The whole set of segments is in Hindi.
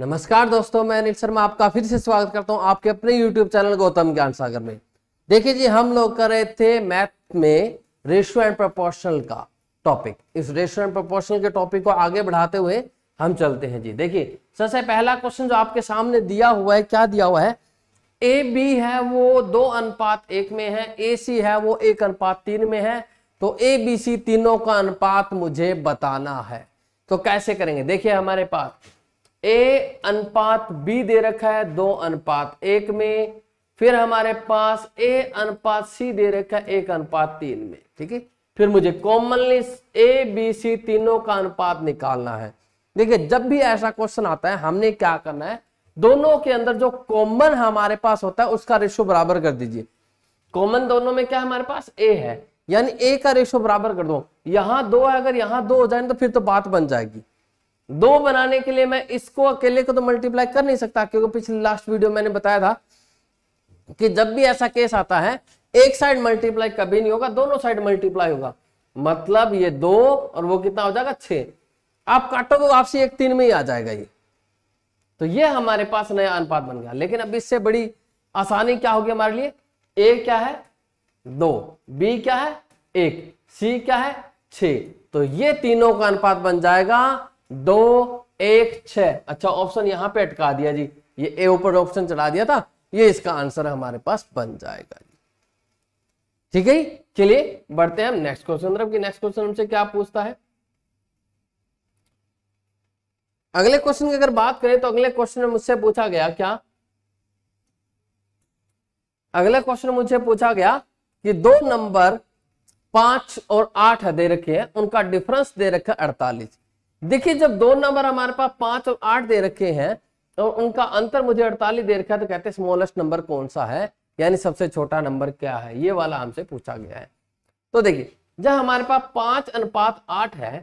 नमस्कार दोस्तों मैं अनिल शर्मा आपका फिर से स्वागत करता हूं आपके अपने YouTube चैनल गौतम ज्ञान सागर में देखिए जी हम लोग कर रहे थे मैथ में रेशियो एंड प्रोपोर्शनल का टॉपिक इस रेशियो एंड प्रोपोर्शनल के टॉपिक को आगे बढ़ाते हुए हम चलते हैं जी देखिए सबसे पहला क्वेश्चन जो आपके सामने दिया हुआ है क्या दिया हुआ है ए बी है वो दो अनुपात एक में है ए सी है वो एक अनुपात तीन में है तो ए बी सी तीनों का अनुपात मुझे बताना है तो कैसे करेंगे देखिए हमारे पास ए अनुपात बी दे रखा है दो अनुपात एक में फिर हमारे पास ए अनुपात सी दे रखा है एक अनुपात तीन में ठीक है फिर मुझे कॉमनली ए बी सी तीनों का अनुपात निकालना है देखिए जब भी ऐसा क्वेश्चन आता है हमने क्या करना है दोनों के अंदर जो कॉमन हमारे पास होता है उसका रेशो बराबर कर दीजिए कॉमन दोनों में क्या हमारे पास ए है यानी ए का रेशो बराबर कर दो यहां दो है अगर यहां दो हो जाए तो फिर तो बात बन जाएगी दो बनाने के लिए मैं इसको अकेले को तो मल्टीप्लाई कर नहीं सकता क्योंकि पिछले लास्ट वीडियो मैंने बताया था कि जब भी ऐसा केस आता है एक साइड मल्टीप्लाई कभी नहीं होगा दोनों साइड मल्टीप्लाई होगा मतलब ये दो और वो कितना हो जाएगा छ आप काटोगे वापसी एक तीन में ही आ जाएगा ये तो ये हमारे पास नया अनुपात बन गया लेकिन अब इससे बड़ी आसानी क्या होगी हमारे लिए ए क्या है दो बी क्या है एक सी क्या है छे तो ये तीनों का अनुपात बन जाएगा दो एक छ अच्छा ऑप्शन यहां पे अटका दिया जी ये ए ऊपर ऑप्शन चला दिया था ये इसका आंसर हमारे पास बन जाएगा जी ठीक है चलिए बढ़ते हैं हम नेक्स्ट क्वेश्चन तरफ की नेक्स्ट क्वेश्चन हमसे क्या पूछता है अगले क्वेश्चन की अगर बात करें तो अगले क्वेश्चन में मुझसे पूछा गया क्या अगला क्वेश्चन मुझे पूछा गया कि दो नंबर पांच और आठ दे रखे हैं उनका डिफरेंस दे रखा है अड़तालीस देखिए जब दो नंबर हमारे पास पांच और आठ दे रखे हैं और तो उनका अंतर मुझे अड़तालीस दे रखा है तो कहते हैं स्मॉलेस्ट नंबर कौन सा है यानी सबसे छोटा नंबर क्या है ये वाला हमसे पूछा गया है तो देखिए जब हमारे पास पांच अनुपात आठ है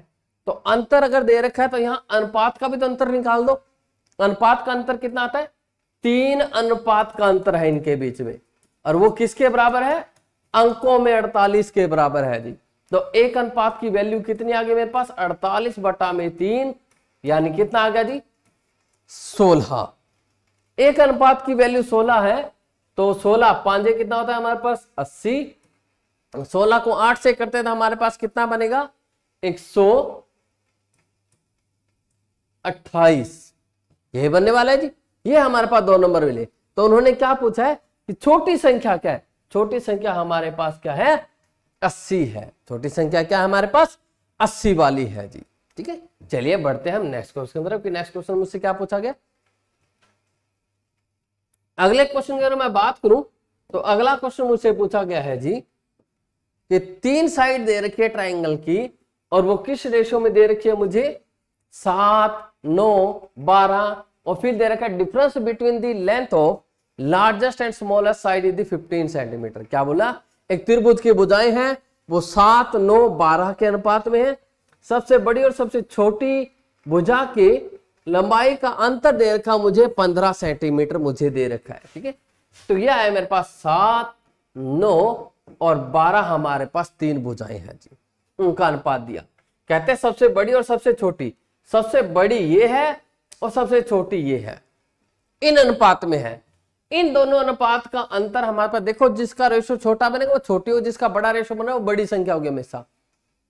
तो अंतर अगर दे रखा है तो यहाँ अनुपात का भी तो अंतर निकाल दो अनुपात का अंतर कितना आता है तीन अनुपात का अंतर है इनके बीच में और वो किसके बराबर है अंकों में अड़तालीस के बराबर है जी तो एक अनुपात की वैल्यू कितनी आ गई मेरे पास अड़तालीस बटा में तीन यानी कितना आ गया जी सोलह एक अनुपात की वैल्यू सोलह है तो सोलह पांजे कितना होता है हमारे पास अस्सी सोलह को आठ से करते हैं तो हमारे पास कितना बनेगा एक सौ अट्ठाईस यही बनने वाला है जी ये हमारे पास दो नंबर मिले तो उन्होंने क्या पूछा है कि छोटी संख्या क्या है छोटी संख्या हमारे पास क्या है अस्सी है छोटी संख्या क्या है हमारे पास अस्सी वाली है जी ठीक है चलिए बढ़ते हैं हम नेक्स्ट क्वेश्चन की तरफ नेक्स्ट क्वेश्चन मुझसे क्या पूछा गया अगले क्वेश्चन की अगर मैं बात करूं तो अगला क्वेश्चन मुझसे पूछा गया है जी कि तीन साइड दे रखी है ट्राइंगल की और वो किस रेशो में दे रखी है मुझे सात नौ बारह और फिर दे रखा है difference between the length of largest and smallest side is fifteen fifteen centimetre क्या बोला एक त्रिभुज की भुजाएं हैं वो सात नौ बारह के अनुपात में है सबसे बड़ी और सबसे छोटी भुजा की लंबाई का अंतर दे रखा मुझे पंद्रह सेंटीमीटर मुझे दे रखा है ठीक है तो यह है मेरे पास सात नौ और बारह हमारे पास तीन भुजाएं हैं जी उनका अनुपात दिया कहते हैं सबसे बड़ी और सबसे छोटी सबसे बड़ी ये है और सबसे छोटी ये है इन अनुपात में है इन दोनों अनुपात का अंतर हमारे पास देखो जिसका रेशो छोटा बनेगा वो छोटी हो जिसका बड़ा रेशो बने वो बड़ी संख्या होगी हमेशा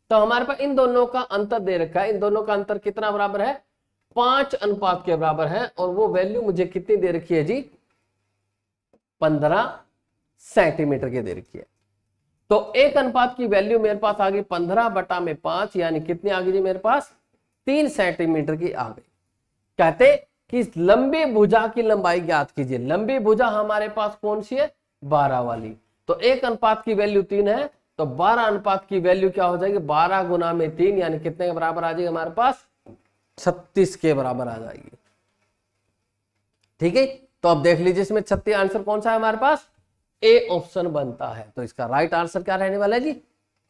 तो हमारे पास इन दोनों का अंतर दे रखा है इन दोनों का अंतर कितना बराबर है पांच अनुपात के बराबर है और वो वैल्यू मुझे कितनी दे रखी है जी पंद्रह सेंटीमीटर की दे रखी है तो एक अनुपात की वैल्यू मेरे पास आ गई पंद्रह बटा में पांच यानी कितनी आ गई जी मेरे पास तीन सेंटीमीटर की आ गई कहते कि लंबी भुजा की लंबाई ज्ञात कीजिए लंबी भुजा हमारे पास कौन सी है बारह वाली तो एक अनुपात की वैल्यू तीन है तो बारह अनुपात की वैल्यू क्या हो जाएगी बारह गुना में तीन यानी कितने के बराबर आ जाएगी हमारे पास छत्तीस के बराबर आ जाएगी ठीक है तो अब देख लीजिए इसमें छत्तीस आंसर कौन सा है हमारे पास ए ऑप्शन बनता है तो इसका राइट आंसर क्या रहने वाला है जी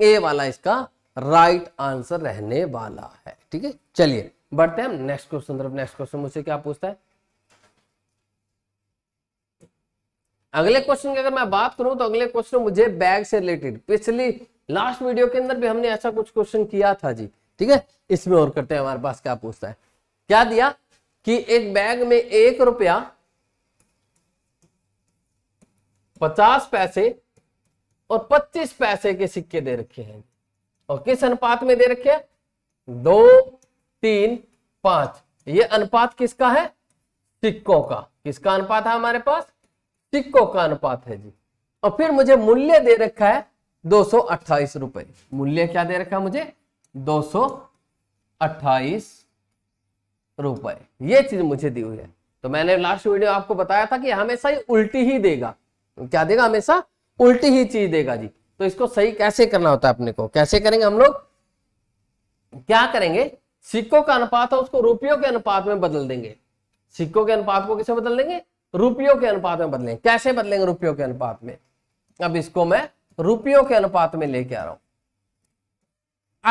ए वाला इसका राइट आंसर रहने वाला है ठीक है चलिए बढ़ते हैं नेक्स्ट क्वेश्चन तरफ नेक्स्ट क्वेश्चन मुझसे क्या पूछता है अगले क्वेश्चन की अगर मैं बात करूं तो अगले क्वेश्चन मुझे बैग से रिलेटेड पिछली लास्ट वीडियो के अंदर भी हमने ऐसा कुछ क्वेश्चन किया था जी ठीक है इसमें और करते हैं हमारे पास क्या पूछता है क्या दिया कि एक बैग में एक रुपया पचास पैसे और पच्चीस पैसे के सिक्के दे रखे हैं और किस अनुपात में दे रखे हैं दो तीन पांच ये अनुपात किसका है सिक्कों का किसका अनुपात है हमारे पास सिक्कों का अनुपात है जी और फिर मुझे मूल्य दे रखा है दो रुपए मूल्य क्या दे रखा है मुझे दो रुपए ये चीज मुझे दी हुई है तो मैंने लास्ट वीडियो आपको बताया था कि हमेशा ही उल्टी ही देगा क्या देगा हमेशा उल्टी ही चीज देगा जी तो इसको सही कैसे करना होता है अपने को कैसे करेंगे हम लोग क्या करेंगे सिक्कों का अनुपात है उसको रुपयों के अनुपात में बदल देंगे सिक्कों के अनुपात को किसे बदल देंगे रुपयों के अनुपात में बदलेंगे कैसे बदलेंगे रुपयों के अनुपात में अब इसको मैं रुपयों के अनुपात में लेके आ रहा हूं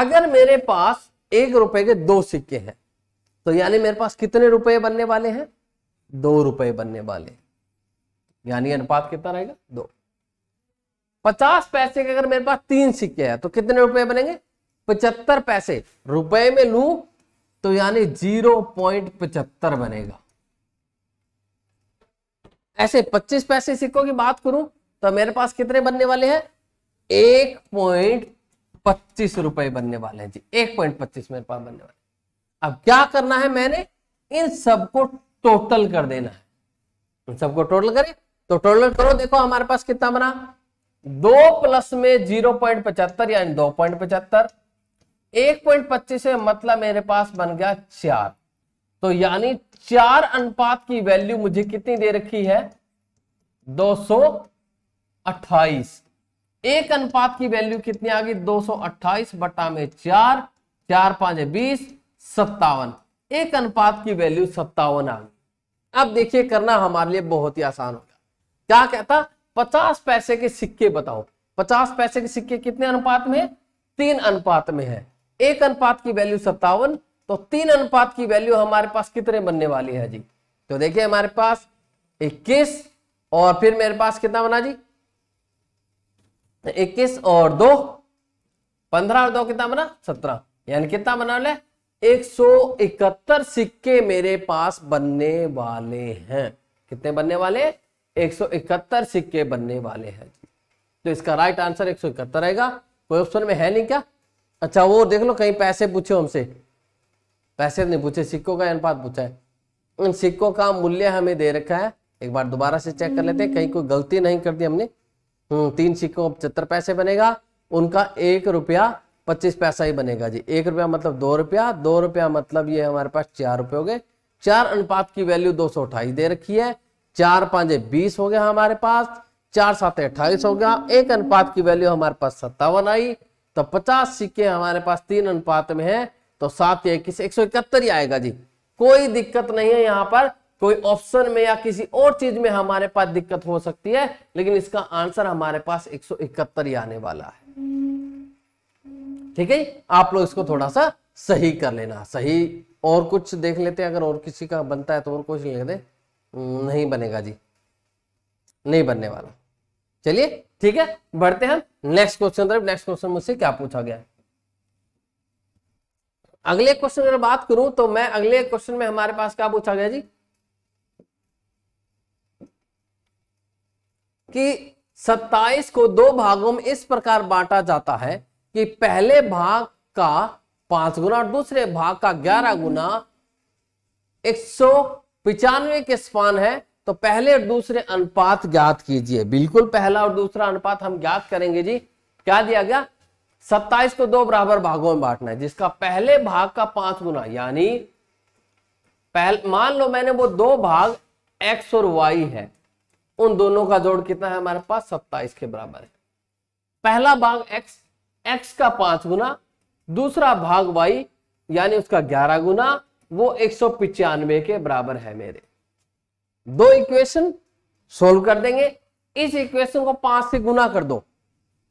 अगर मेरे पास एक रुपए के दो सिक्के हैं तो यानी मेरे पास कितने रुपए बनने वाले हैं दो रुपए बनने वाले यानी अनुपात कितना रहेगा दो पचास पैसे के अगर मेरे पास तीन सिक्के हैं तो कितने रुपए बनेंगे पचहत्तर पैसे रुपए में लू तो यानी जीरो पॉइंट पचहत्तर बनेगा ऐसे पच्चीस पैसे सिक्कों की बात करूं तो मेरे पास कितने बनने वाले हैं एक पॉइंट पच्चीस रुपए बनने वाले हैं जी एक पॉइंट पच्चीस मेरे पास बनने वाले अब क्या करना है मैंने इन सबको टोटल कर देना है इन सबको टोटल करें तो टोटल करो देखो हमारे पास कितना बना दो प्लस में जीरो पॉइंट पचहत्तर यानी दो पॉइंट पचहत्तर एक पॉइंट पच्चीस है मतलब मेरे पास बन गया चार तो यानी चार अनुपात की वैल्यू मुझे कितनी दे रखी है दो सौ अट्ठाईस एक अनुपात की वैल्यू कितनी आ गई दो सौ अट्ठाईस बटा में चार चार पांच बीस सत्तावन एक अनुपात की वैल्यू सत्तावन आ गई अब देखिए करना हमारे लिए बहुत ही आसान होगा क्या कहता पचास पैसे के सिक्के बताओ पचास पैसे के सिक्के कितने अनुपात में तीन अनुपात में है एक अनुपात की वैल्यू सत्तावन तो तीन अनुपात की वैल्यू हमारे पास कितने बनने वाली है जी तो देखिए हमारे पास इक्कीस और फिर मेरे पास कितना बना जी इक्कीस और दो पंद्रह और दो कितना बना सत्रह यानी कितना बना ले एक सौ इकहत्तर सिक्के मेरे पास बनने वाले हैं कितने बनने वाले एक सौ इकहत्तर सिक्के बनने वाले हैं तो इसका राइट आंसर एक सौ इकहत्तर आएगा कोई ऑप्शन में है नहीं क्या अच्छा वो देख लो कहीं पैसे पूछे हमसे पैसे नहीं पूछे सिक्कों का अनुपात पूछा है इन सिक्कों का मूल्य हमें दे रखा है एक बार दोबारा से चेक कर लेते हैं कहीं कोई गलती नहीं कर दी हमने हम्म, तीन सिक्कों पचहत्तर पैसे बनेगा उनका एक रुपया पच्चीस पैसा ही बनेगा जी एक रुपया मतलब दो रुपया दो रुपया मतलब ये हमारे पास चार रुपये हो गए चार अनुपात की वैल्यू दो सौ अठाईस दे रखी है चार पांचे बीस हो गया हमारे पास चार सात अट्ठाईस हो गया एक अनुपात की वैल्यू हमारे पास सत्तावन आई तो पचास सिक्के हमारे पास तीन अनुपात में है तो सात या इक्कीस एक सौ इकहत्तर ही आएगा जी कोई दिक्कत नहीं है यहाँ पर कोई ऑप्शन में या किसी और चीज में हमारे पास दिक्कत हो सकती है लेकिन इसका आंसर हमारे पास एक सौ इकहत्तर ही आने वाला है ठीक है आप लोग इसको थोड़ा सा सही कर लेना सही और कुछ देख लेते हैं अगर और किसी का बनता है तो और कुछ लेते नहीं बनेगा जी नहीं बनने वाला चलिए ठीक है बढ़ते हैं नेक्स्ट क्वेश्चन तरफ नेक्स्ट क्वेश्चन मुझसे क्या पूछा गया अगले क्वेश्चन अगर बात करूं तो मैं अगले क्वेश्चन में हमारे पास क्या पूछा गया जी कि 27 को दो भागों में इस प्रकार बांटा जाता है कि पहले भाग का पांच गुना और दूसरे भाग का ग्यारह गुना एक के स्पान है तो पहले और दूसरे अनुपात ज्ञात कीजिए बिल्कुल पहला और दूसरा अनुपात हम ज्ञात करेंगे जी क्या दिया गया सत्ताईस को दो बराबर भागों में बांटना है जिसका पहले भाग का पांच गुना यानी मान लो मैंने वो दो भाग एक्स और वाई है उन दोनों का जोड़ कितना है हमारे पास सत्ताईस के बराबर है पहला भाग एक्स एक्स का पांच गुना दूसरा भाग वाई यानी उसका ग्यारह गुना वो एक के बराबर है मेरे दो इक्वेशन सोल्व कर देंगे इस इक्वेशन को पांच से गुना कर दो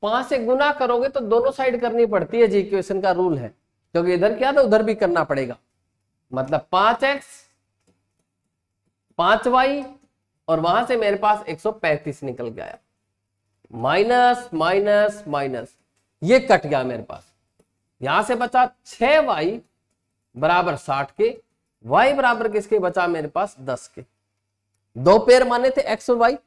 पांच से गुना करोगे तो दोनों साइड करनी पड़ती है जी इक्वेशन का रूल है क्योंकि इधर क्या था उधर भी करना पड़ेगा मतलब पांच एक्स पांच वाई और वहां से मेरे पास 135 निकल गया माइनस माइनस माइनस ये कट गया मेरे पास यहां से बचा छह वाई बराबर साठ के वाई बराबर किसके बचा मेरे पास दस के दो पेयर माने थे एक्स और वाई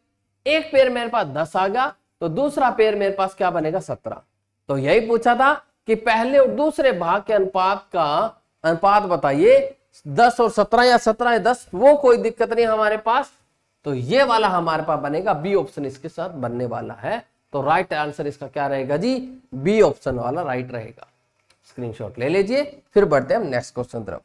एक पेयर मेरे पास दस आ गया तो दूसरा पेयर मेरे पास क्या बनेगा सत्रह तो यही पूछा था कि पहले और दूसरे भाग के अनुपात का अनुपात बताइए दस और सत्रह या सत्रह या दस वो कोई दिक्कत नहीं हमारे पास तो ये वाला हमारे पास बनेगा बी ऑप्शन इसके साथ बनने वाला है तो राइट आंसर इसका क्या रहेगा जी बी ऑप्शन वाला राइट रहेगा स्क्रीनशॉट ले लीजिए फिर बढ़ते हैं हम नेक्स्ट क्वेश्चन तरफ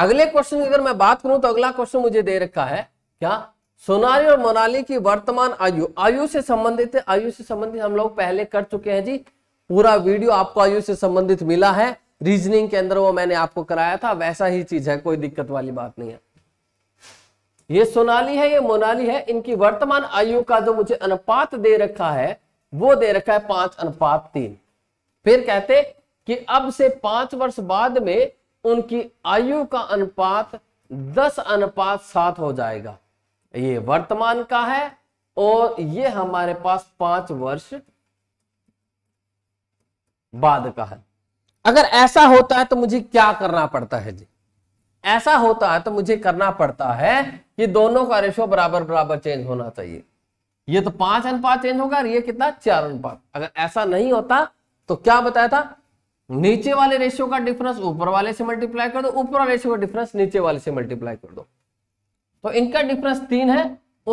अगले क्वेश्चन की अगर मैं बात करूं तो अगला क्वेश्चन मुझे दे रखा है क्या सोनाली और मोनाली की वर्तमान आयु आयु से संबंधित आयु से संबंधित हम लोग पहले कर चुके हैं जी पूरा वीडियो आपको आयु से संबंधित मिला है रीजनिंग के अंदर वो मैंने आपको कराया था वैसा ही चीज है कोई दिक्कत वाली बात नहीं है ये सोनाली है ये मोनाली है इनकी वर्तमान आयु का जो मुझे अनुपात दे रखा है वो दे रखा है पांच अनुपात तीन फिर कहते कि अब से पांच वर्ष बाद में उनकी आयु का अनुपात दस अनुपात सात हो जाएगा ये वर्तमान का है और ये हमारे पास पांच वर्ष बाद का है अगर ऐसा होता है तो मुझे क्या करना पड़ता है जी ऐसा होता है तो मुझे करना पड़ता है कि दोनों का रेशो बराबर बराबर चेंज होना चाहिए ये तो पांच अनुपात चेंज होगा और ये कितना चार अनुपात अगर ऐसा नहीं होता तो क्या बताया था नीचे वाले रेशियो का डिफरेंस ऊपर वाले से मल्टीप्लाई कर दो ऊपर वाले रेशियो का डिफरेंस नीचे वाले से मल्टीप्लाई कर दो तो इनका डिफरेंस तीन है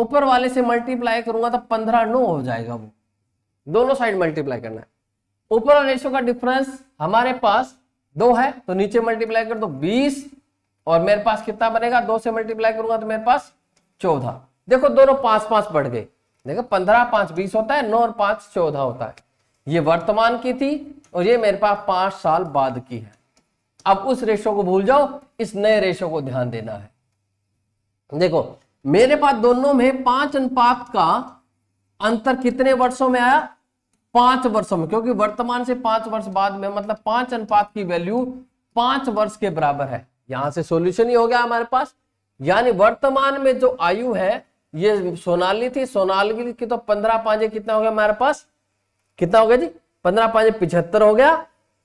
ऊपर वाले से मल्टीप्लाई करूंगा तो पंद्रह नो हो जाएगा वो दोनों साइड मल्टीप्लाई करना है ऊपर वाले रेशियो का डिफरेंस हमारे पास दो है तो नीचे मल्टीप्लाई कर दो बीस और मेरे पास कितना बनेगा दो से मल्टीप्लाई करूंगा तो मेरे पास चौदह देखो दोनों पांच पांच बढ़ गए देखो पंद्रह पांच बीस होता है नौ और पांच चौदह होता है ये वर्तमान की थी और ये मेरे पास पांच साल बाद की है अब उस रेशो को भूल जाओ इस नए रेशो को ध्यान देना है देखो मेरे पास दोनों में पांच अनुपात का अंतर कितने वर्षों में आया पांच वर्षों में क्योंकि वर्तमान से पांच वर्ष बाद में मतलब पांच अनुपात की वैल्यू पांच वर्ष के बराबर है यहां से सॉल्यूशन ही हो गया हमारे पास यानी वर्तमान में जो आयु है ये सोनाली थी सोनाली की तो पंद्रह पांचे कितना हो गया हमारे पास कितना हो गया जी पंद्रह पांच पिछहत्तर हो गया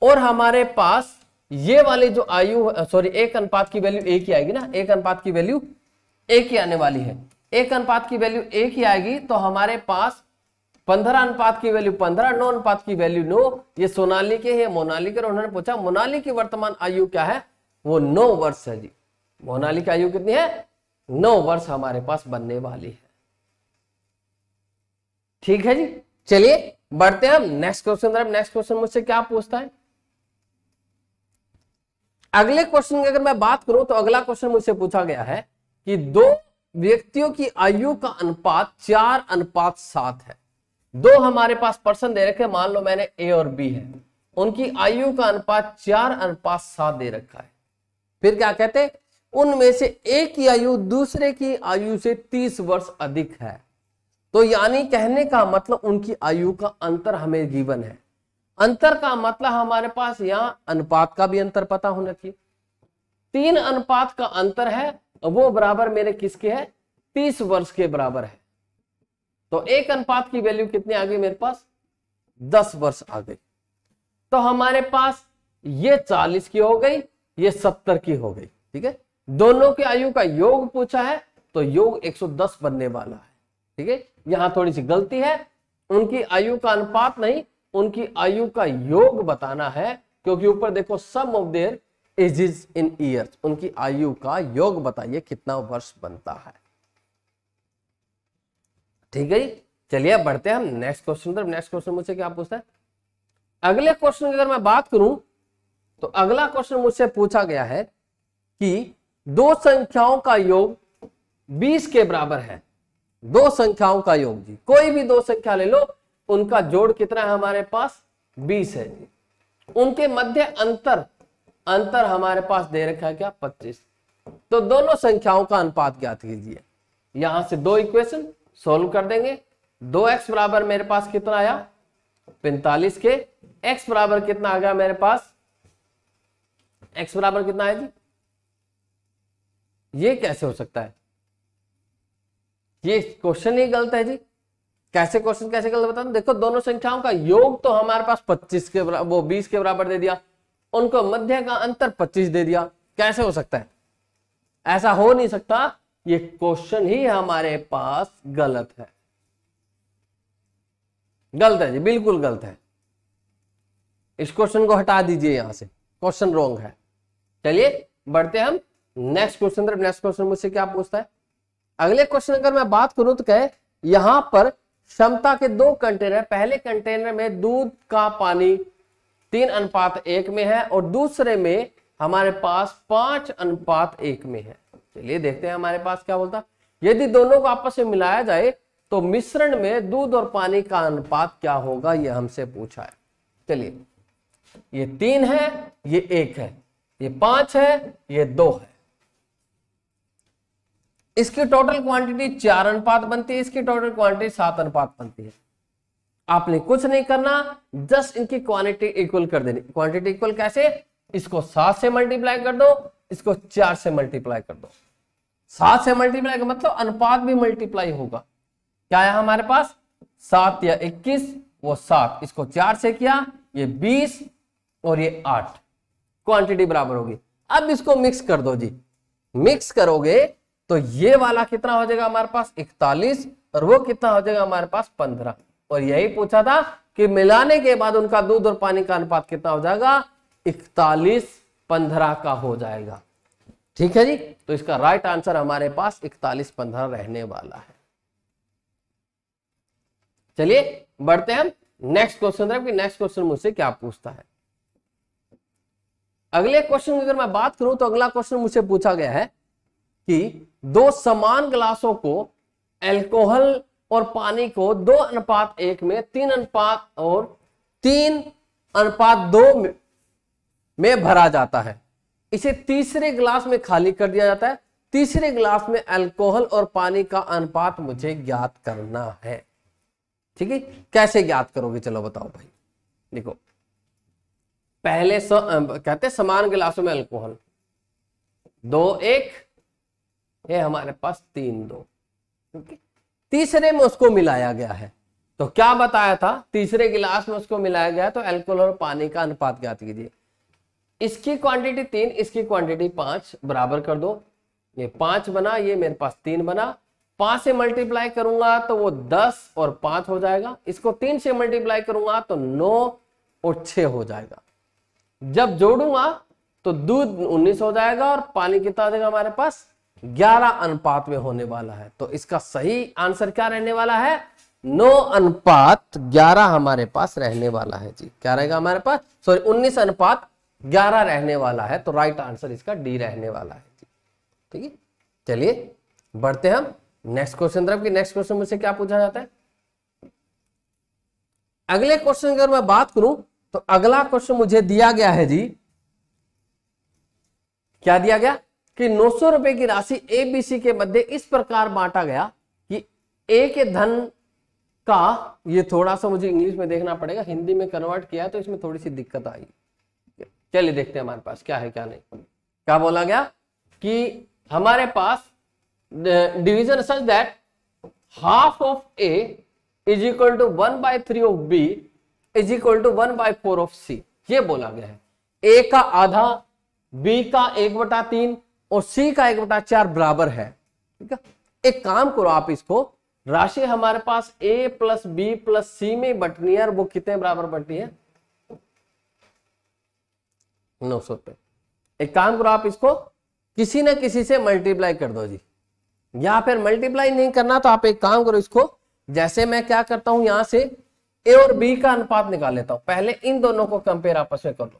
और हमारे पास ये वाली जो आयु सॉरी एक अनुपात की वैल्यू एक ही आएगी ना एक अनुपात की वैल्यू एक ही आने वाली है एक अनुपात की वैल्यू एक ही आएगी तो हमारे पास पंद्रह अनुपात की वैल्यू पंद्रह नौ अनुपात की वैल्यू नौ ये सोनाली के है मोनाली के उन्होंने पूछा मोनाली की वर्तमान आयु क्या है वो नौ वर्ष है जी मोनाली की आयु कितनी है नौ वर्ष हमारे पास बनने वाली है ठीक है जी चलिए बढ़ते हैं हम नेक्स्ट क्वेश्चन तरफ नेक्स्ट क्वेश्चन मुझसे क्या पूछता है अगले क्वेश्चन की अगर मैं बात करूं तो अगला क्वेश्चन मुझसे पूछा गया है कि दो व्यक्तियों की आयु का अनुपात चार अनुपात सात है दो हमारे पास पर्सन दे रखे मान लो मैंने ए और बी है उनकी आयु का अनुपात चार अनुपात सात दे रखा है फिर क्या कहते हैं उनमें से एक की आयु दूसरे की आयु से तीस वर्ष अधिक है तो यानी कहने का मतलब उनकी आयु का अंतर हमें गिवन है अंतर का मतलब हमारे पास यहां अनुपात का भी अंतर पता होना चाहिए तीन अनुपात का अंतर है वो बराबर मेरे किसके है तीस वर्ष के बराबर है तो एक अनुपात की वैल्यू कितनी आ गई मेरे पास दस वर्ष आ गई तो हमारे पास ये चालीस की हो गई ये सत्तर की हो गई ठीक है दोनों की आयु का योग पूछा है तो योग 110 बनने वाला है ठीक है यहां थोड़ी सी गलती है उनकी आयु का अनुपात नहीं उनकी आयु का योग बताना है क्योंकि ऊपर देखो sum of their is in year उनकी आयु का योग बताइए कितना वर्ष बनता है ठीक है चलिए बढ़ते हैं हम नेक्स्ट क्वेश्चन तरफ नेक्स्ट क्वेश्चन मुझसे क्या पूछता है अगले क्वेश्चन की अगर मैं बात करूं तो अगला क्वेश्चन मुझसे पूछा गया है कि दो संख्याओं का योग 20 के बराबर है दो संख्याओं का योग जी कोई भी दो संख्या ले लो उनका जोड़ कितना है हमारे पास बीस है जी उनके मध्य अंतर अंतर हमारे पास दे रखा है क्या पच्चीस तो दोनों संख्याओं का अनुपात ज्ञात कीजिए यहां से दो इक्वेशन सोल्व कर देंगे दो एक्स बराबर मेरे पास कितना आया पैंतालीस के एक्स बराबर कितना आ गया मेरे पास एक्स बराबर कितना आया जी ये कैसे हो सकता है ये क्वेश्चन ही गलत है जी कैसे क्वेश्चन कैसे गलत बता देखो दोनों संख्याओं का योग तो हमारे पास 25 के बराबर वो 20 के बराबर दे दिया उनको मध्य का अंतर 25 दे दिया कैसे हो सकता है ऐसा हो नहीं सकता ये क्वेश्चन ही हमारे पास गलत है गलत है जी बिल्कुल गलत है इस क्वेश्चन को हटा दीजिए यहां से क्वेश्चन रॉन्ग है चलिए बढ़ते हम नेक्स्ट क्वेश्चन तरफ नेक्स्ट क्वेश्चन मुझसे क्या पूछता है अगले क्वेश्चन अगर मैं बात करूं तो कहे यहां पर क्षमता के दो कंटेनर पहले कंटेनर में दूध का पानी तीन अनुपात एक में है और दूसरे में हमारे पास पांच अनुपात एक में है चलिए देखते हैं हमारे पास क्या बोलता यदि दोनों को आपस में मिलाया जाए तो मिश्रण में दूध और पानी का अनुपात क्या होगा यह हमसे पूछा है चलिए ये तीन है ये एक है ये पांच है ये दो है इसकी टोटल क्वांटिटी चार अनुपात बनती है इसकी टोटल क्वांटिटी सात अनुपात बनती है आपने कुछ नहीं करना जस्ट इनकी क्वांटिटी इक्वल कर देनी क्वांटिटी इक्वल कैसे इसको सात से मल्टीप्लाई कर दो इसको चार से मल्टीप्लाई कर दो सात से मल्टीप्लाई का मतलब अनुपात भी मल्टीप्लाई होगा क्या है हमारे पास सात या इक्कीस वो सात इसको चार से किया ये बीस और ये आठ क्वांटिटी बराबर होगी अब इसको मिक्स कर दो जी मिक्स करोगे तो ये वाला कितना हो जाएगा हमारे पास इकतालीस और वो कितना हो जाएगा हमारे पास पंद्रह और यही पूछा था कि मिलाने के बाद उनका दूध और पानी का अनुपात कितना हो जाएगा इकतालीस पंद्रह का हो जाएगा ठीक है जी तो इसका राइट आंसर हमारे पास इकतालीस पंद्रह रहने वाला है चलिए बढ़ते हैं नेक्स्ट क्वेश्चन तरफ कि नेक्स्ट क्वेश्चन मुझसे क्या पूछता है अगले क्वेश्चन की अगर मैं बात करूं तो अगला क्वेश्चन मुझसे पूछा गया है कि दो समान ग्लासों को एल्कोहल और पानी को दो अनुपात एक में तीन अनुपात और तीन अनुपात दो में भरा जाता है इसे तीसरे ग्लास में खाली कर दिया जाता है तीसरे ग्लास में अल्कोहल और पानी का अनुपात मुझे ज्ञात करना है ठीक है कैसे ज्ञात करोगे चलो बताओ भाई देखो पहले स, कहते समान गिलासों में अल्कोहल दो एक है हमारे पास तीन दो तीसरे में उसको मिलाया गया है तो क्या बताया था तीसरे गिलास में उसको मिलाया गया तो एल्कोहल और पानी का अनुपात ज्ञात कीजिए इसकी क्वांटिटी तीन इसकी क्वांटिटी पांच बराबर कर दो ये पांच बना ये मेरे पास तीन बना पांच से मल्टीप्लाई करूंगा तो वो दस और पांच हो जाएगा इसको तीन से मल्टीप्लाई करूंगा तो नौ और छ हो जाएगा जब जोड़ूंगा तो दूध उन्नीस हो जाएगा और पानी कितना देगा हमारे पास ग्यारह अनुपात में होने वाला है तो इसका सही आंसर क्या रहने वाला है नौ अनुपात ग्यारह हमारे पास रहने वाला है जी क्या रहेगा हमारे पास सॉरी उन्नीस अनुपात ग्यारह रहने वाला है तो राइट आंसर इसका डी रहने वाला है जी ठीक है चलिए बढ़ते हम नेक्स्ट क्वेश्चन तरफ कि नेक्स्ट क्वेश्चन मुझसे क्या पूछा जाता है अगले क्वेश्चन की अगर मैं बात करूं तो अगला क्वेश्चन मुझे दिया गया है जी क्या दिया गया कि नौ सौ रुपए की राशि ए बी सी के मध्य इस प्रकार बांटा गया कि ए के धन का ये थोड़ा सा मुझे इंग्लिश में देखना पड़ेगा हिंदी में कन्वर्ट किया तो इसमें थोड़ी सी दिक्कत आई चलिए देखते हैं हमारे पास क्या है क्या नहीं क्या बोला गया कि हमारे पास division such that half of A is equal to one by three of B is equal to one by four of C ये बोला गया है ए का आधा बी का एक बटा तीन और सी का एक बटा चार बराबर है ठीक है एक काम करो आप इसको राशि हमारे पास a plus B plus C में बटनी है और वो कितने बराबर बटनी है नौ सौ रुपये एक काम करो आप इसको किसी ना किसी से मल्टीप्लाई कर दो जी या फिर मल्टीप्लाई नहीं करना तो आप एक काम करो इसको जैसे मैं क्या करता हूं यहां से ए और बी का अनुपात निकाल लेता हूं पहले इन दोनों को कंपेयर आपस में कर लो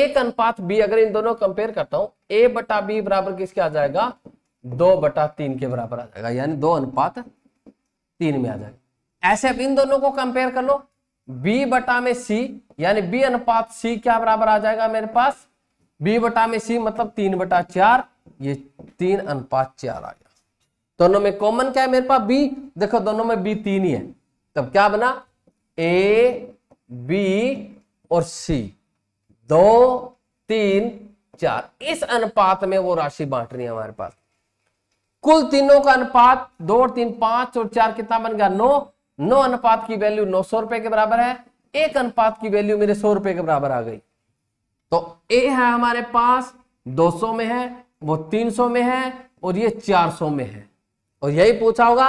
एक अनुपात बी अगर इन दोनों कंपेयर करता हूं ए बटा बी बराबर किसके आ जाएगा दो बटा तीन के बराबर आ जाएगा यानी दो अनुपात तीन में आ जाएगा ऐसे अब इन दोनों को कंपेयर कर लो बी बटा में सी यानी बी अनुपात सी क्या बराबर आ जाएगा मेरे पास बी बटा में सी मतलब तीन बटा चार ये तीन अनुपात चार आ गया दोनों में कॉमन क्या है मेरे पास बी देखो दोनों में बी तीन ही है तब क्या बना ए बी और सी दो तीन चार इस अनुपात में वो राशि बांटनी है हमारे पास कुल तीनों का अनुपात दो और तीन पांच और चार कितना बन गया नौ नौ अनुपात की वैल्यू नौ सौ रुपए के बराबर है एक अनुपात की वैल्यू मेरे सौ रुपए के बराबर आ गई तो ए है हमारे पास दो सौ में है वो तीन सौ में है और ये चार सौ में है और यही पूछा होगा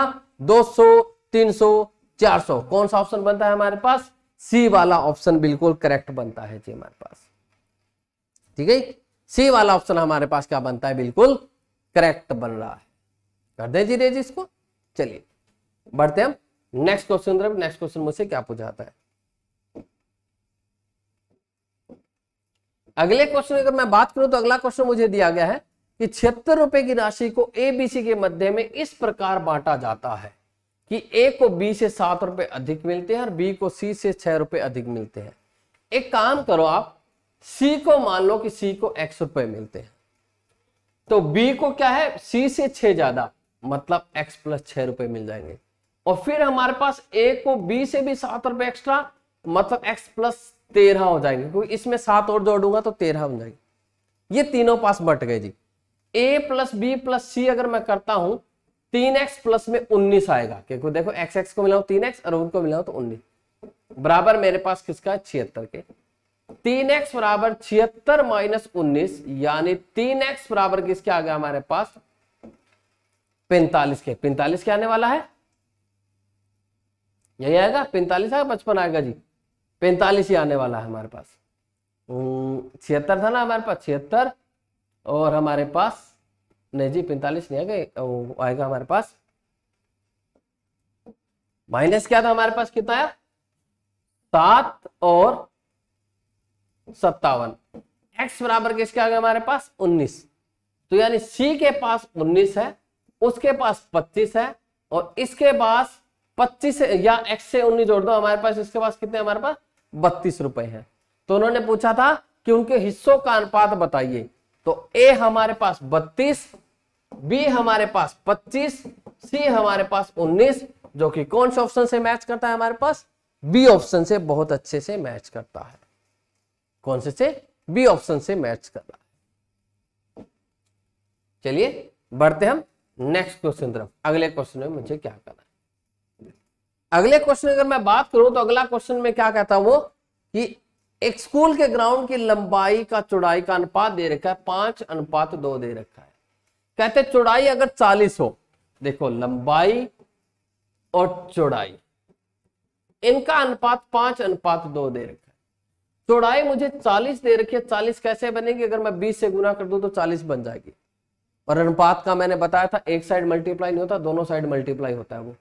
दो सौ तीन सौ चार सौ कौन सा ऑप्शन बनता है हमारे पास सी वाला ऑप्शन बिल्कुल करेक्ट बनता है जी हमारे पास ठीक है सी वाला ऑप्शन हमारे पास क्या बनता है बिल्कुल करेक्ट बन रहा है कर दे जी रेज इसको चलिए बढ़ते हम नेक्स्ट क्वेश्चन नेक्स्ट क्वेश्चन मुझसे क्या पूछाता है अगले क्वेश्चन अगर मैं बात करूं तो अगला क्वेश्चन मुझे दिया गया है कि छिहत्तर रुपए की राशि को ए बी सी के मध्य में इस प्रकार बांटा जाता है कि ए को बी से सात रुपए अधिक मिलते हैं और बी को सी से छह रुपए अधिक मिलते हैं एक काम करो आप सी को मान लो कि सी को एक्स रुपए मिलते हैं तो बी को क्या है सी से छह ज्यादा मतलब एक्स प्लस छह रुपए मिल जाएंगे और फिर हमारे पास ए को बी से भी सात रुपए एक्स्ट्रा मतलब एक्स प्लस तेरह हो जाएंगे क्योंकि इसमें सात और जोड़ूंगा तो तेरह हो जाएंगे ये तीनों पास बट गए जी A plus B plus C अगर मैं करता हूं तीन एक्स प्लस में उन्नीस आएगा क्योंकि देखो एक्स एक्स को मिलाओ तीन एक्स और उनको मिलाओ तो उन्नीस बराबर मेरे पास किसका छिहत्तर के तीन एक्स बराबर छिहत्तर माइनस उन्नीस यानी तीन एक्स बराबर किसके आ गया हमारे पास पैंतालीस के पैंतालीस के आने वाला है यही आएगा पैंतालीस आएगा पचपन आएगा जी पैंतालीस ही आने वाला है हमारे पास हम्म, छिहत्तर था ना हमारे पास छिहत्तर और हमारे पास नहीं जी पैंतालीस नहीं आएगा आएगा हमारे पास माइनस क्या था हमारे पास कितना आया सात और सत्तावन एक्स बराबर किसके आ गए हमारे पास उन्नीस तो यानी सी के पास उन्नीस है उसके पास पच्चीस है और इसके पास पच्चीस या एक्स से उन्नीस जोड़ दो हमारे पास इसके पास कितने हमारे पास बत्तीस रुपए है तो उन्होंने पूछा था कि उनके हिस्सों का अनुपात बताइए तो ए हमारे पास बत्तीस बी हमारे पास पच्चीस सी हमारे पास उन्नीस जो कि कौन से ऑप्शन से मैच करता है हमारे पास बी ऑप्शन से बहुत अच्छे से मैच करता है कौन से से बी ऑप्शन से मैच कर रहा है चलिए बढ़ते हम नेक्स्ट क्वेश्चन तरफ अगले क्वेश्चन में मुझे क्या करना है अगले क्वेश्चन अगर मैं बात करूं तो अगला क्वेश्चन में क्या कहता हूं वो कि एक स्कूल के ग्राउंड की लंबाई का चौड़ाई का अनुपात दे रखा है पांच अनुपात दो दे रखा है कहते चौड़ाई अगर चालीस हो देखो लंबाई और चौड़ाई इनका अनुपात पांच अनुपात दो दे रखा चौड़ाई मुझे 40 दे रखी है 40 कैसे बनेगी अगर मैं 20 से गुना कर दू तो 40 बन जाएगी और अनुपात का मैंने बताया था एक साइड मल्टीप्लाई नहीं होता दोनों साइड मल्टीप्लाई होता है वो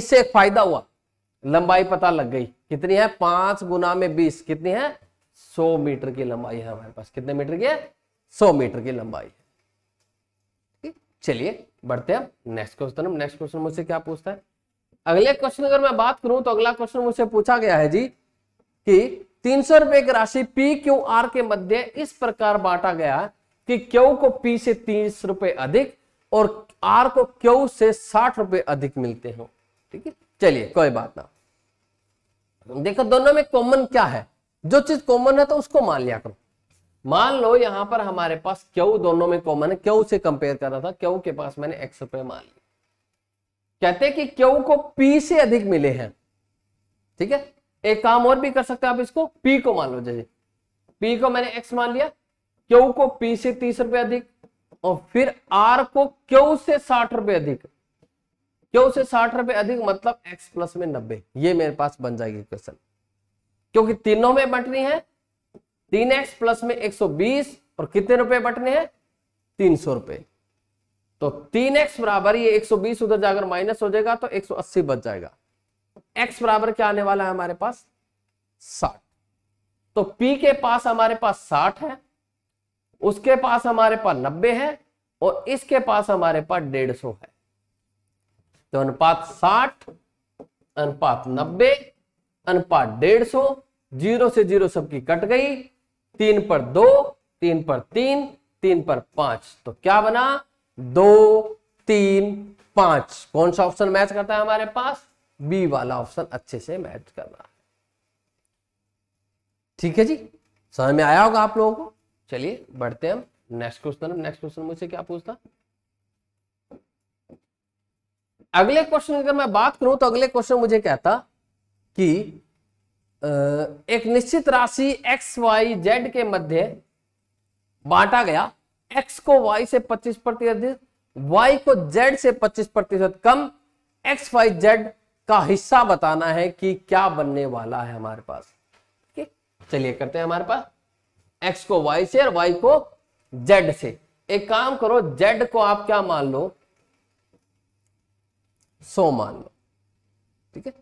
इससे एक फायदा हुआ लंबाई पता लग गई कितनी है पांच गुना में बीस कितनी है सौ मीटर की लंबाई है हमारे पास कितने मीटर की है सौ मीटर की लंबाई है चलिए बढ़ते हैं नेक्स्ट क्वेश्चन नेक्स्ट क्वेश्चन मुझसे क्या पूछता है अगले क्वेश्चन अगर मैं बात करूं तो अगला क्वेश्चन मुझसे पूछा गया है जी कि तीन सौ रुपए की राशि पी क्यू आर के मध्य इस प्रकार बांटा गया कि क्यू को पी से तीस रुपए अधिक और आर को क्यू से साठ रुपए अधिक मिलते हो ठीक है चलिए कोई बात ना देखो दोनों में कॉमन क्या है जो चीज कॉमन है तो उसको मान लिया करो मान लो यहां पर हमारे पास क्यू दोनों में कॉमन है क्यू से कंपेयर कर रहा था क्यू के पास मैंने एक्स रुपए मान लिया कहते कि क्यू को पी से अधिक मिले हैं ठीक है एक काम और भी कर सकते हैं आप इसको पी को मान लो जैसे पी को मैंने एक्स मान लिया क्यू को पी से तीस रुपए अधिक और फिर आर को क्यू से साठ रुपए अधिक क्यू से साठ रुपए अधिक मतलब एक्स प्लस में नब्बे ये मेरे पास बन जाएगी क्वेश्चन क्योंकि तीनों में बंटनी है तीन एक्स प्लस में एक सौ बीस और कितने रुपए बंटने हैं तीन सौ रुपए तो तीन एक्स बराबर ये एक सौ बीस उधर जाकर माइनस हो जाएगा तो एक सौ अस्सी बच जाएगा एक्स बराबर क्या आने वाला है हमारे पास साठ तो पी के पास हमारे पास साठ है उसके पास हमारे पास नब्बे है और इसके पास हमारे पास डेढ़ सौ है तो अनुपात साठ अनुपात नब्बे अनुपात डेढ़ सौ जीरो से जीरो सबकी कट गई तीन पर दो तीन पर तीन तीन पर पांच तो क्या बना दो तीन पांच कौन सा ऑप्शन मैच करता है हमारे पास बी वाला ऑप्शन अच्छे से मैच कर रहा है ठीक है जी समझ में आया होगा आप लोगों को चलिए बढ़ते हैं हम नेक्स्ट क्वेश्चन नेक्स्ट क्वेश्चन मुझसे क्या पूछता अगले क्वेश्चन अगर मैं बात करूं तो अगले क्वेश्चन मुझे कहता कि एक निश्चित राशि एक्स वाई जेड के मध्य बांटा गया एक्स को वाई से 25 प्रतिशत वाई को जेड से 25 प्रतिशत कम एक्स वाई जेड का हिस्सा बताना है कि क्या बनने वाला है हमारे पास ठीक चलिए करते हैं हमारे पास एक्स को वाई से और वाई को जेड से एक काम करो जेड को आप क्या मान लो सो मान लो ठीक है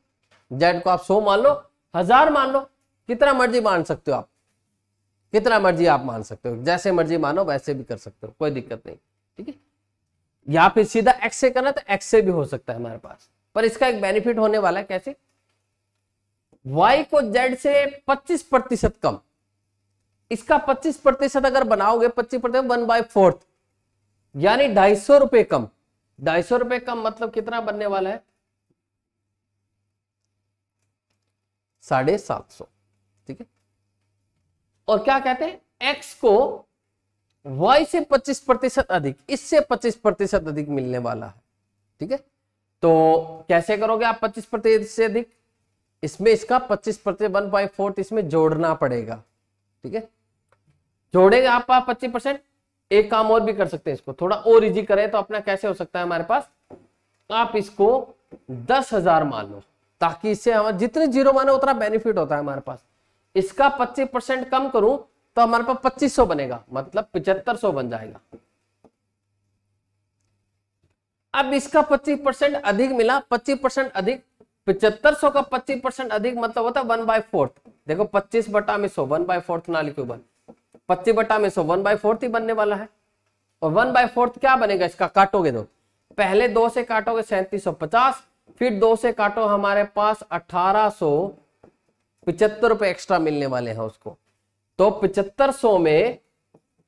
जेड को आप सो मान लो हजार मान लो कितना मर्जी मान सकते हो आप कितना मर्जी आप मान सकते हो जैसे मर्जी मानो वैसे भी कर सकते हो कोई दिक्कत नहीं ठीक है या फिर सीधा एक्स से करना तो एक्स से भी हो सकता है हमारे पास पर इसका एक बेनिफिट होने वाला है कैसे y को z से 25 प्रतिशत कम इसका 25 प्रतिशत अगर बनाओगे 25 प्रतिशत वन बाई फोर्थ यानी ढाई सौ रुपए कम ढाई सौ रुपए कम मतलब कितना बनने वाला है साढ़े सात सौ ठीक है और क्या कहते हैं x को y से 25 प्रतिशत अधिक इससे 25 प्रतिशत अधिक मिलने वाला है ठीक है तो कैसे करोगे आप पच्चीस प्रतिशत से अधिक इसमें इसका पच्चीस प्रतिशत वन बाई फोर्थ इसमें जोड़ना पड़ेगा ठीक है जोड़ेंगे आप पच्चीस परसेंट एक काम और भी कर सकते हैं इसको थोड़ा और इजी करें तो अपना कैसे हो सकता है हमारे पास आप इसको दस हजार मान लो ताकि इससे हमारे जितने जीरो माने उतना बेनिफिट होता है हमारे पास इसका पच्चीस परसेंट कम करूं तो हमारे पास पच्चीस सौ बनेगा मतलब पिचहत्तर सौ बन जाएगा अब इसका 25 परसेंट अधिक मिला 25 परसेंट अधिक पिछहत्तर सौ का 25 परसेंट अधिक मतलब होता है वन बाय फोर्थ देखो 25 बटा में सो वन बाय फोर्थ ना लिखो बन पच्चीस बटा में सो वन बाय फोर्थ ही बनने वाला है और वन बाय फोर्थ क्या बनेगा इसका काटोगे दो पहले दो से काटोगे सैंतीस सौ पचास फिर दो से काटो हमारे पास अठारह सौ पिचहत्तर रुपए एक्स्ट्रा मिलने वाले हैं उसको तो पिचहत्तर सौ में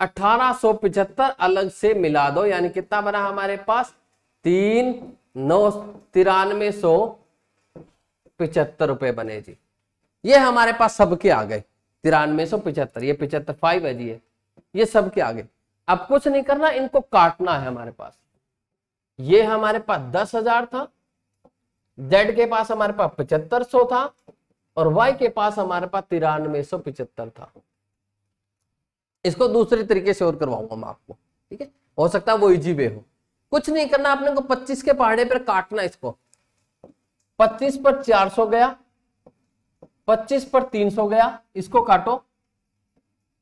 अठारह सौ पिचहत्तर अलग से मिला दो यानी कितना बना हमारे पास तीन नौ तिरानवे सौ पिचहत्तर रुपए बने जी ये हमारे पास सबके आ गए तिरानवे सौ पिचहत्तर ये पिचहत्तर फाइव है जी ये ये सबके आ गए अब कुछ नहीं करना इनको काटना है हमारे पास ये हमारे पास दस हजार था जेड के पास हमारे पास पिचहत्तर सौ था और वाई के पास हमारे पास तिरानवे सौ पिचहत्तर था इसको दूसरे तरीके से और करवाऊंगा मैं आपको ठीक है हो सकता है वो इजी वे हो कुछ नहीं करना आपने को 25 के पहाड़े पर काटना इसको 25 पर 400 गया 25 पर 300 गया इसको काटो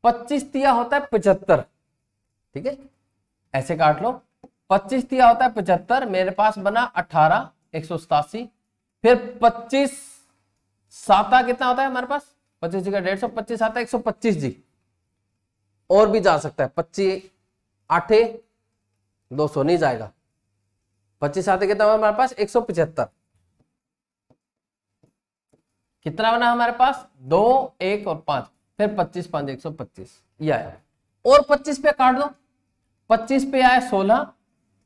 25 तिया होता है पचहत्तर ठीक है ऐसे काट लो 25 तिया होता है पचहत्तर मेरे पास बना अठारह एक फिर 25 साता कितना होता है हमारे पास 25 जी का डेढ़ सौ पच्चीस आता है एक जी और भी जा सकता है पच्चीस आठे दो सौ नहीं जाएगा पच्चीस आते कितना हुआ हमारे पास एक सौ पिछहत्तर कितना बना हमारे पास दो एक और पांच फिर पच्चीस पांच एक सौ पच्चीस ये आया और पच्चीस पे काट दो पच्चीस पे आया सोलह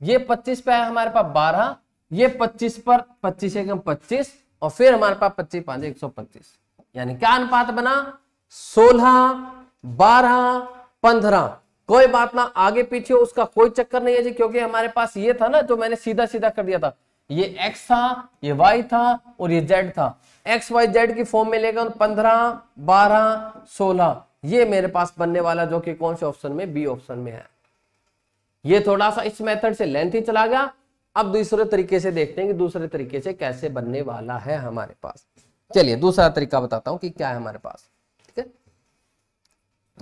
ये पच्चीस पे आया हमारे पास बारह ये पच्चीस पर पच्चीस एकम पच्चीस और फिर हमारे पास पच्चीस पांच एक सौ पच्चीस यानी क्या अनुपात बना सोलह बारह पंद्रह कोई बात ना आगे पीछे उसका कोई चक्कर नहीं है जी क्योंकि हमारे पास ये था ना जो मैंने सीधा सीधा कर दिया था ये x था ये y था और ये z था x y z की फॉर्म में लेगा पंद्रह बारह सोलह ये मेरे पास बनने वाला जो कि कौन से ऑप्शन में बी ऑप्शन में है ये थोड़ा सा इस मेथड से लेंथ ही चला गया अब दूसरे तरीके से देखते हैं कि दूसरे तरीके से कैसे बनने वाला है हमारे पास चलिए दूसरा तरीका बताता हूं कि क्या है हमारे पास ठीक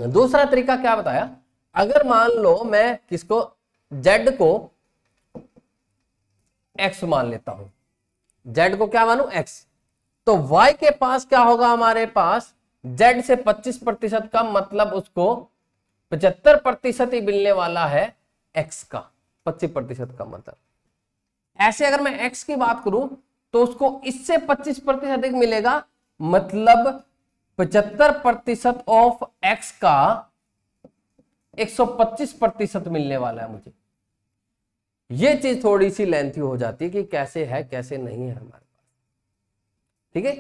है दूसरा तरीका क्या बताया अगर मान लो मैं किसको जेड को एक्स मान लेता हूं जेड को क्या मानू एक्स तो वाई के पास क्या होगा हमारे पास जेड से 25 प्रतिशत का मतलब उसको 75 प्रतिशत ही मिलने वाला है एक्स का 25 प्रतिशत का मतलब ऐसे अगर मैं एक्स की बात करूं तो उसको इससे 25 प्रतिशत अधिक मिलेगा मतलब 75 प्रतिशत ऑफ एक्स का 125 प्रतिशत मिलने वाला है मुझे ये चीज थोड़ी सी लेंथी हो जाती है कि कैसे है कैसे नहीं है हमारे पास ठीक है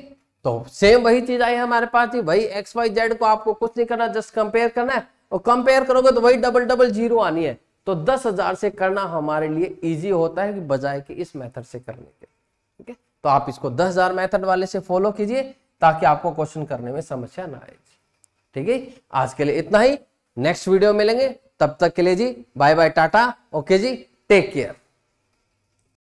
तो सेम वही चीज आई हमारे पास वही एक्स वाई जेड को आपको कुछ नहीं करना जस्ट कंपेयर करना है और कंपेयर करोगे तो वही डबल डबल जीरो आनी है तो दस हजार से करना हमारे लिए इजी होता है कि बजाय कि इस मेथड से करने के ठीक है तो आप इसको दस हजार मेथड वाले से फॉलो कीजिए ताकि आपको क्वेश्चन करने में समस्या ना आए ठीक है आज के लिए इतना ही नेक्स्ट वीडियो मिलेंगे तब तक के लिए जी बाय बाय टाटा ओके जी टेक केयर